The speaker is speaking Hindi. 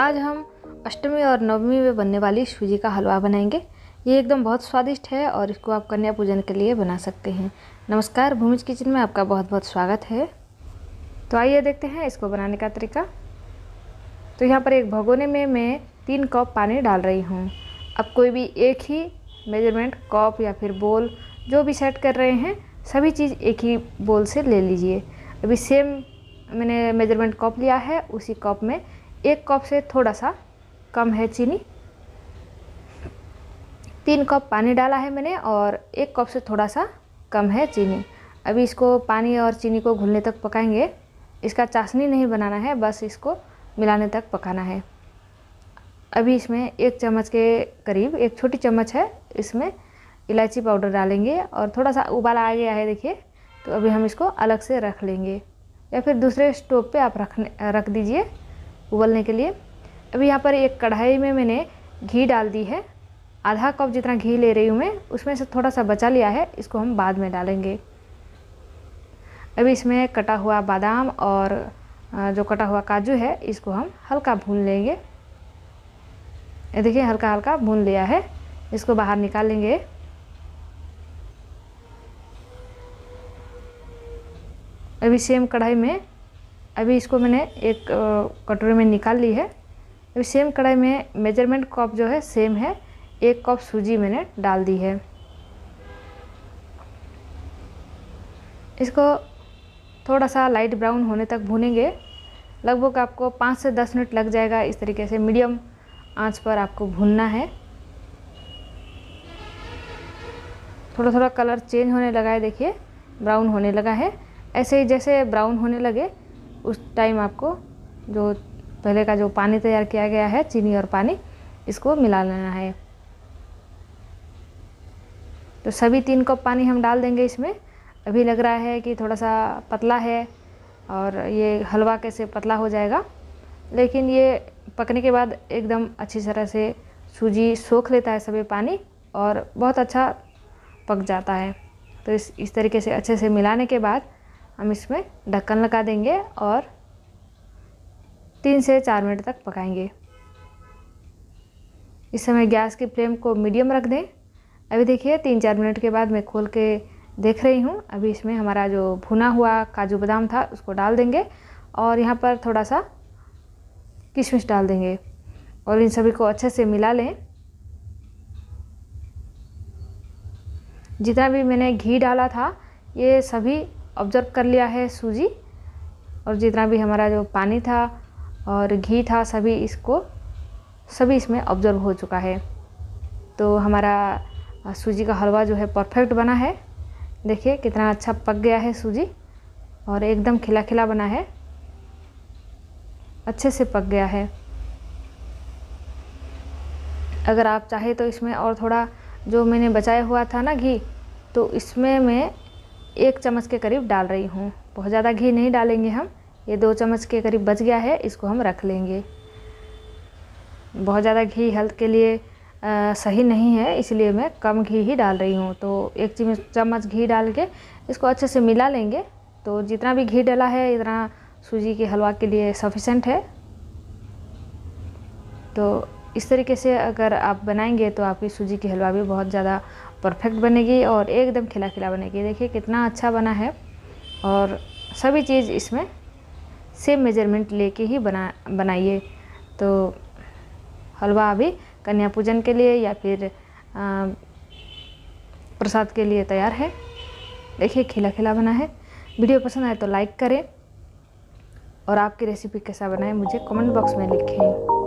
आज हम अष्टमी और नवमी में बनने वाली सूजी का हलवा बनाएंगे ये एकदम बहुत स्वादिष्ट है और इसको आप कन्या पूजन के लिए बना सकते हैं नमस्कार भूमिज किचन में आपका बहुत बहुत स्वागत है तो आइए देखते हैं इसको बनाने का तरीका तो यहाँ पर एक भगोने में मैं तीन कप पानी डाल रही हूँ अब कोई भी एक ही मेजरमेंट कप या फिर बोल जो भी सेट कर रहे हैं सभी चीज़ एक ही बोल से ले लीजिए अभी सेम मैंने मेजरमेंट कप लिया है उसी कप में एक कप से थोड़ा सा कम है चीनी तीन कप पानी डाला है मैंने और एक कप से थोड़ा सा कम है चीनी अभी इसको पानी और चीनी को घुलने तक पकाएंगे इसका चाशनी नहीं बनाना है बस इसको मिलाने तक पकाना है अभी इसमें एक चम्मच के करीब एक छोटी चम्मच है इसमें इलायची पाउडर डालेंगे और थोड़ा सा उबाल आ गया है देखिए तो अभी हम इसको अलग से रख लेंगे या फिर दूसरे स्टोव पे आप रखने रख दीजिए उबलने के लिए अभी यहाँ पर एक कढ़ाई में मैंने घी डाल दी है आधा कप जितना घी ले रही हूँ मैं उसमें से थोड़ा सा बचा लिया है इसको हम बाद में डालेंगे अभी इसमें कटा हुआ बादाम और जो कटा हुआ काजू है इसको हम हल्का भून लेंगे ये देखिए हल्का हल्का भून लिया है इसको बाहर निकाल लेंगे अभी सेम कढ़ाई में अभी इसको मैंने एक कटोरे में निकाल ली है अभी सेम कढ़ाई में मेजरमेंट कप जो है सेम है एक कप सूजी मैंने डाल दी है इसको थोड़ा सा लाइट ब्राउन होने तक भूनेंगे लगभग आपको पाँच से दस मिनट लग जाएगा इस तरीके से मीडियम आंच पर आपको भूनना है थोड़ा थोड़ा कलर चेंज होने लगा है देखिए ब्राउन होने लगा है ऐसे ही जैसे ब्राउन होने लगे उस टाइम आपको जो पहले का जो पानी तैयार किया गया है चीनी और पानी इसको मिला लेना है तो सभी तीन कप पानी हम डाल देंगे इसमें अभी लग रहा है कि थोड़ा सा पतला है और ये हलवा कैसे पतला हो जाएगा लेकिन ये पकने के बाद एकदम अच्छी तरह से सूजी सोख लेता है सभी पानी और बहुत अच्छा पक जाता है तो इस इस तरीके से अच्छे से मिलाने के बाद हम इसमें ढक्कन लगा देंगे और तीन से चार मिनट तक पकाएंगे इस समय गैस की फ्लेम को मीडियम रख दें अभी देखिए तीन चार मिनट के बाद मैं खोल के देख रही हूँ अभी इसमें हमारा जो भुना हुआ काजू बादाम था उसको डाल देंगे और यहाँ पर थोड़ा सा किशमिश डाल देंगे और इन सभी को अच्छे से मिला लें जितना भी मैंने घी डाला था ये सभी ऑब्जर्व कर लिया है सूजी और जितना भी हमारा जो पानी था और घी था सभी इसको सभी इसमें ऑब्जर्व हो चुका है तो हमारा सूजी का हलवा जो है परफेक्ट बना है देखिए कितना अच्छा पक गया है सूजी और एकदम खिला खिला बना है अच्छे से पक गया है अगर आप चाहे तो इसमें और थोड़ा जो मैंने बचाया हुआ था ना घी तो इसमें मैं एक चम्मच के करीब डाल रही हूँ बहुत ज़्यादा घी नहीं डालेंगे हम ये दो चम्मच के करीब बच गया है इसको हम रख लेंगे बहुत ज़्यादा घी हेल्थ के लिए आ, सही नहीं है इसलिए मैं कम घी ही डाल रही हूँ तो एक चम्मच घी डाल के इसको अच्छे से मिला लेंगे तो जितना भी घी डाला है इतना सूजी के हलवा के लिए सफिशेंट है तो इस तरीके से अगर आप बनाएंगे तो आपकी सूजी की हलवा भी बहुत ज़्यादा परफेक्ट बनेगी और एकदम खिला खिला बनेगी देखिए कितना अच्छा बना है और सभी चीज़ इसमें सेम मेजरमेंट लेके ही बना बनाइए तो हलवा अभी कन्या पूजन के लिए या फिर प्रसाद के लिए तैयार है देखिए खिला खिला बना है वीडियो पसंद आए तो लाइक करें और आपकी रेसिपी कैसा बनाए मुझे कमेंट बॉक्स में लिखें